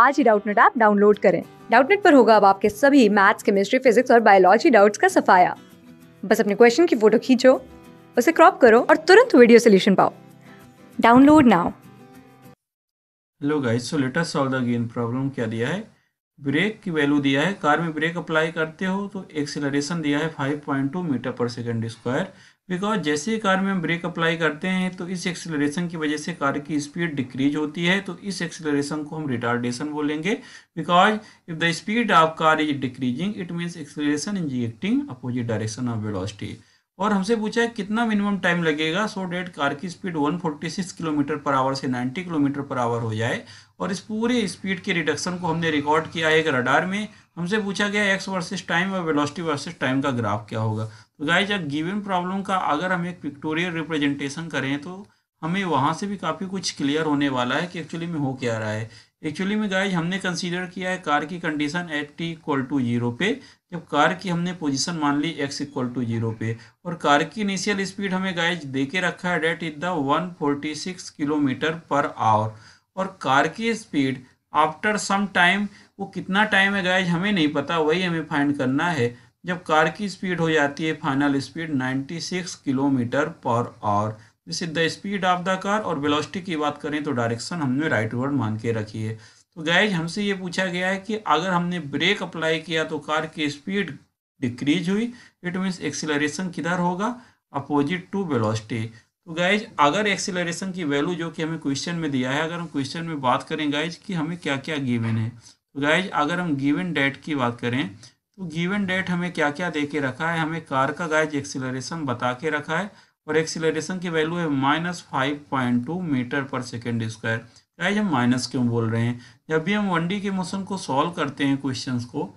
आज ही Doubtnut app download करें डाउटनेट पर होगा अब आपके सभी मैथ्स केमिस्ट्री फिजिक्स और बायोलॉजी डाउट्स का सफाया बस अपने क्वेश्चन की फोटो खींचो उसे क्रॉप करो और तुरंत वीडियो सोल्यूशन पाओ download now hello guys so let us solve the given problem क्या दिया है ब्रेक की वैल्यू दिया है कार में ब्रेक अप्लाई करते हो तो एक्सेलरेशन दिया है 5.2 मीटर पर सेकंड स्क्वायर बिकॉज जैसे ही कार में हम ब्रेक अप्लाई करते हैं तो इस एक्सेलरेशन की वजह से कार की स्पीड डिक्रीज होती है तो इस एक्सेलरेशन को हम रिटार्डेशन बोलेंगे because if the speed of car is decreasing it means acceleration acting opposite direction of velocity और हमसे पूछा है कितना मिनिमम टाइम लगेगा सो डेट कार की स्पीड 146 किलोमीटर पर आवर से 90 किलोमीटर पर आवर हो जाए और इस पूरे स्पीड के रिडक्शन को हमने रिकॉर्ड किया एक रडार में हमसे पूछा गया एक्स वर्सेस टाइम और वेलोसिटी वर्सेस टाइम का ग्राफ क्या होगा तो गाइज अब गिवन प्रॉब्लम का अगर हम एक पिक्टोरियल रिप्रेजेंटेशन करें तो हमें वहाँ से भी काफ़ी कुछ क्लियर होने वाला है कि एक्चुअली में हो क्या रहा है एक्चुअली में गाइज हमने कंसीडर किया है कार की condition at t equal to zero पे जब कार की हमने पोजीशन मान ली एक्स इक्वल टू जीरो पे और कार की इनिशियल स्पीड हमें गाइज दे के रखा है that is the one forty six kilometre per hour और कार की स्पीड आफ्टर सम टाइम वो कितना टाइम है गाइज हमें नहीं पता वही हमें फाइंड करना है जब कार की स्पीड हो जाती है final speed 96 kilometre per hour this is the speed of the car और वेलोसिटी की बात करें तो डायरेक्शन हमने राइट वर्ड मान के रखी है तो गाइज हमसे ये पूछा गया है कि अगर हमने ब्रेक अप्लाई किया तो कार की स्पीड डिक्रीज हुई इट मीन्स एक्सीलरेशन किधर होगा अपोजिट टू वेलोसिटी तो गाइज अगर एक्सेलरेशन की वैल्यू जो कि हमें क्वेश्चन में दिया है अगर हम क्वेश्चन में बात करें गाइज कि हमें क्या क्या गिवन है तो गाइज अगर हम गिवन डेट की बात करें तो गिवन डेट हमें क्या क्या दे के रखा है हमें कार का गाइज एक्सेलरेशन बता के रखा है और एक्सेलरेशन की वैल्यू है minus five point two metre per second square guys हम माइनस क्यों बोल रहे हैं जब भी हम वनडी के मोशन को सॉल्व करते हैं क्वेश्चन को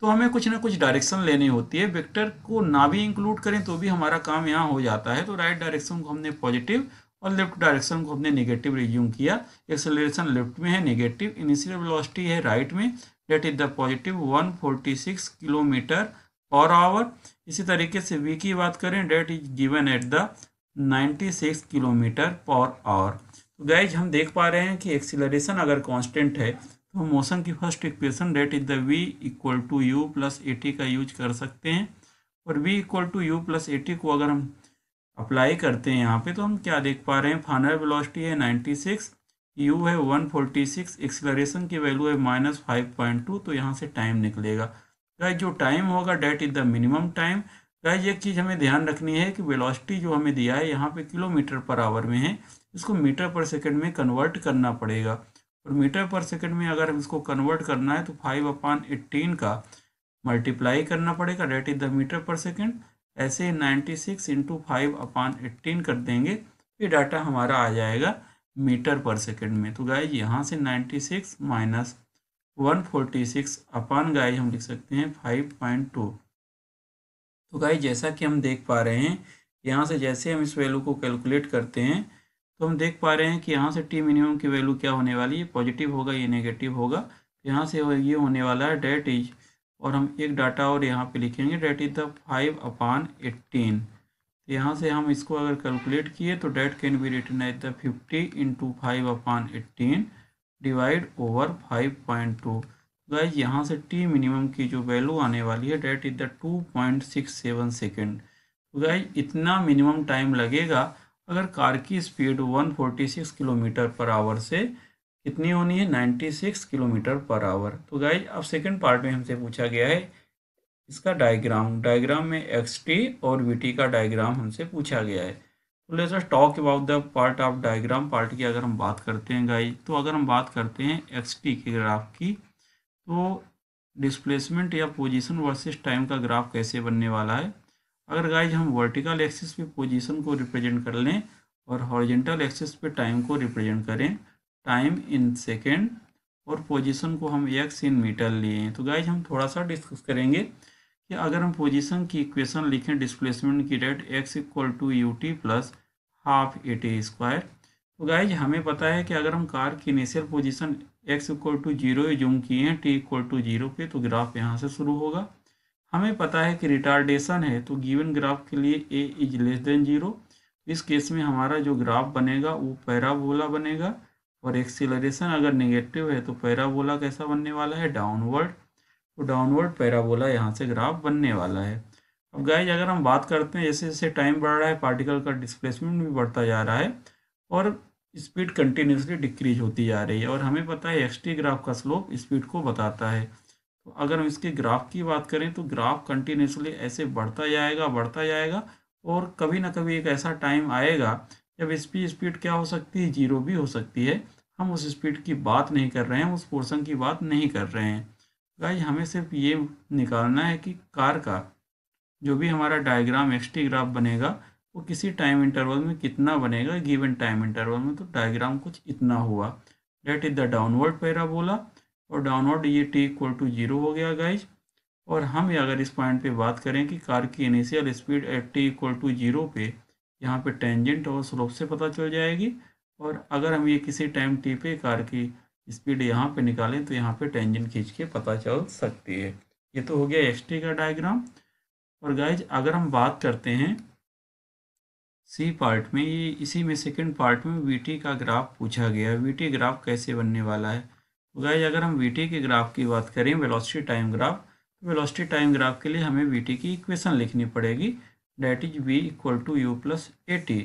तो हमें कुछ ना कुछ डायरेक्शन लेनी होती है वेक्टर को ना भी इंक्लूड करें तो भी हमारा काम यहाँ हो जाता है तो राइट डायरेक्शन को हमने पॉजिटिव और लेफ्ट डायरेक्शन को हमने नेगेटिव रिज्यूम किया एक्सेलरेशन लेफ्ट में है नेगेटिव इनिशियल वेलोसिटी है राइट में that is the positive 146 kilometre per hour इसी तरीके से वी की बात करें that is given at the 96 kilometre per hour तो गैज हम देख पा रहे हैं कि एक्सीलरेशन अगर कांस्टेंट है तो मोशन की first equation that is the v equal to u plus a t का यूज कर सकते हैं और v equal to u plus a t को अगर हम अप्लाई करते हैं यहाँ पे तो हम क्या देख पा रहे हैं फाइनल वेलोसिटी है 96 यू है 146 एक्सलरेशन की वैल्यू है माइनस फाइव पॉइंट टू तो यहाँ से टाइम निकलेगा गाइस जो टाइम होगा that is the minimum time guys एक चीज़ हमें ध्यान रखनी है कि वेलोसिटी जो हमें दिया है यहाँ पे किलोमीटर पर आवर में है इसको मीटर पर सेकंड में कन्वर्ट करना पड़ेगा और मीटर पर सेकेंड में अगर इसको कन्वर्ट करना है तो फाइव अपान एट्टीन का मल्टीप्लाई करना पड़ेगा that is the metre per second ऐसे ninety six into five upon eighteen कर देंगे ये डाटा हमारा आ जाएगा मीटर पर सेकेंड में तो गाय यहाँ से ninety six minus one forty six upon guys हम लिख सकते हैं फाइव पॉइंट टू तो गाय जैसा कि हम देख पा रहे हैं यहाँ से जैसे हम इस वैल्यू को कैलकुलेट करते हैं तो हम देख पा रहे हैं कि यहाँ से टी मिनिमम की वैल्यू क्या होने वाली है पॉजिटिव होगा ये नेगेटिव होगा यहाँ से हो ये होने वाला है डेट इज और हम एक डाटा और यहाँ पे लिखेंगे that is the five upon eighteen यहाँ से हम इसको अगर कैलकुलेट किए तो that can be written at the fifty into five upon eighteen divide over five point two guys यहाँ से टी मिनिमम की जो वैल्यू आने वाली है that is the two point six seven second guys इतना मिनिमम टाइम लगेगा अगर कार की स्पीड 146 किलोमीटर पर आवर से कितनी होनी है 96 किलोमीटर पर आवर तो गाइज अब सेकंड पार्ट में हमसे पूछा गया है इसका डायग्राम डायग्राम में एक्स टी और वी टी का डायग्राम हमसे पूछा गया है तो let us talk about the part of diagram part की अगर हम बात करते हैं गाइज तो अगर हम बात करते हैं एक्स टी के ग्राफ की तो डिस्प्लेसमेंट या पोजिशन वर्सेज टाइम का ग्राफ कैसे बनने वाला है अगर गाइज हम वर्टिकल एक्सिस पे पोजीशन को रिप्रेजेंट कर लें और हॉरिजेंटल एक्सिस पे टाइम को रिप्रेजेंट करें टाइम इन सेकेंड और पोजीशन को हम एक्स इन मीटर लिए तो गाइज हम थोड़ा सा डिस्कस करेंगे कि अगर हम पोजीशन की इक्वेशन लिखें डिस्प्लेसमेंट की that x equal to u t plus half a t square तो गाइज हमें पता है कि अगर हम कार की initial position x equal to zero जूम किए हैं टी इक्वल टू जीरो पे तो ग्राफ यहाँ से शुरू होगा हमें पता है कि रिटार्डेशन है तो गिवन ग्राफ के लिए a is less than zero इस केस में हमारा जो ग्राफ बनेगा वो पैराबोला बनेगा और एक्सीलरेशन अगर नेगेटिव है तो पैराबोला कैसा बनने वाला है डाउनवर्ड तो डाउनवर्ड पैराबोला यहाँ से ग्राफ बनने वाला है अब गाइज अगर हम बात करते हैं जैसे जैसे टाइम बढ़ रहा है पार्टिकल का डिस्प्लेसमेंट भी बढ़ता जा रहा है और स्पीड कंटिन्यूसली डिक्रीज होती जा रही है और हमें पता है एक्सटी ग्राफ का स्लोप स्पीड को बताता है अगर हम इसके ग्राफ की बात करें तो ग्राफ कंटिन्यूसली ऐसे बढ़ता जाएगा बढ़ता जाएगा और कभी ना कभी एक ऐसा टाइम आएगा जब इसकी स्पीड क्या हो सकती है जीरो भी हो सकती है हम उस स्पीड की बात नहीं कर रहे हैं उस पोर्सन की बात नहीं कर रहे हैं भाई हमें सिर्फ ये निकालना है कि कार का जो भी हमारा डायग्राम एक्सटी ग्राफ बनेगा वो किसी टाइम इंटरवल में कितना बनेगा गिवन टाइम इंटरवल में तो डायग्राम कुछ इतना हुआ that is the downward parabola और डाउनलोड ये टी इक्वल टू जीरो हो गया गाइज और हम अगर इस पॉइंट पे बात करें कि कार की initial speed at t equal to zero पे यहाँ पे टेंजेंट और स्लोप से पता चल जाएगी और अगर हम ये किसी टाइम टी पे कार की स्पीड यहाँ पे निकालें तो यहाँ पे टेंजेंट खींच के पता चल सकती है ये तो हो गया एस का डायग्राम और गाइज अगर हम बात करते हैं सी पार्ट में ये इसी में सेकेंड पार्ट में टी का ग्राफ पूछा गया टी ग्राफ कैसे बनने वाला है गाइज तो अगर हम वी के ग्राफ की बात करें वेलोसिटी टाइम ग्राफ तो वेलोसिटी टाइम ग्राफ के लिए हमें वी की इक्वेशन लिखनी पड़ेगी that is v equal to u plus a t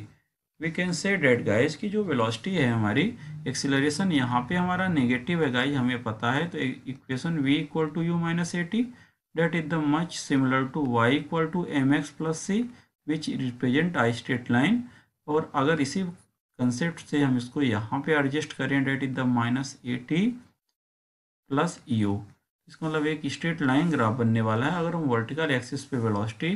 v can say that guys की जो वेलोसिटी है हमारी एक्सिलरेशन यहाँ पे हमारा नेगेटिव है गाइज हमें पता है तो equation v equal to u minus a t that is the much similar to y equal to m x plus c which represent a straight line और अगर इसी कंसेप्ट से हम इसको यहाँ पे एडजस्ट करें that is the minus a t plus e इसका मतलब एक स्ट्रेट लाइन ग्राफ बनने वाला है अगर हम वर्टिकल एक्सिस पे वेलोसिटी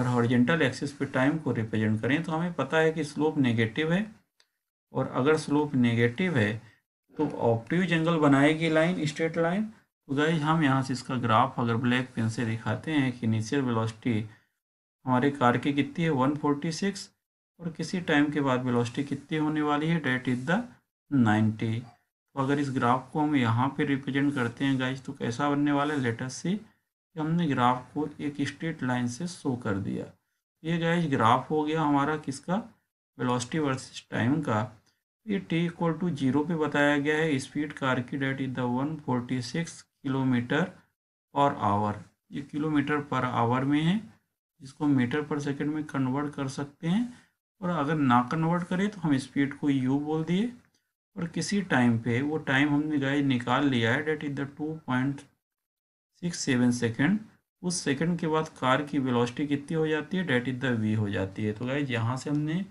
और हॉरिजेंटल एक्सिस पे टाइम को रिप्रेजेंट करें तो हमें पता है कि स्लोप नेगेटिव है और अगर स्लोप नेगेटिव है तो ऑप्टिव जंगल बनाएगी लाइन स्ट्रेट लाइन तो गई हम यहाँ से इसका ग्राफ अगर ब्लैक पेन से दिखाते हैं कि इनिशियल वेलोसिटी हमारे कार की कितनी है 146 और किसी टाइम के बाद वेलोसिटी कितनी होने वाली है डेट इज द नाइन्टी तो अगर इस ग्राफ को हम यहाँ पे रिप्रेजेंट करते हैं गाइज तो कैसा बनने वाला है लेटर से कि हमने ग्राफ को एक स्ट्रेट लाइन से शो कर दिया ये गाइज ग्राफ हो गया हमारा किसका वेलोसिटी वर्सेस टाइम का ये टी इक्वल टू जीरो पे बताया गया है स्पीड कार की that is the one forty six kilometre per hour ये किलोमीटर पर आवर में है जिसको मीटर पर सेकेंड में कन्वर्ट कर सकते हैं और अगर ना कन्वर्ट करें तो हम स्पीड को यू बोल दिए और किसी टाइम पे वो टाइम हमने गाइज निकाल लिया है that is the two point six seven second उस सेकंड के बाद कार की वेलोसिटी कितनी हो जाती है डेट इज द वी हो जाती है तो गाइज यहाँ से हमने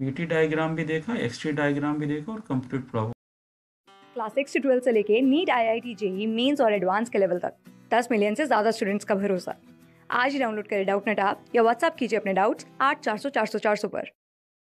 वी डायग्राम भी देखा एक्सटी डायग्राम भी देखा और कंप्लीट प्रॉब्लम क्लास सिक्स से ट्वेल्थ से लेके NEET I I T JEE mains और एडवांस के लेवल तक दस मिलियन से ज़्यादा स्टूडेंट्स का भरोसा आज ही डाउनलोड करें डाउट नेट आप या व्हाट्सअप कीजिए अपने डाउट्स आठ चार सौ चार सौ चार सौ पर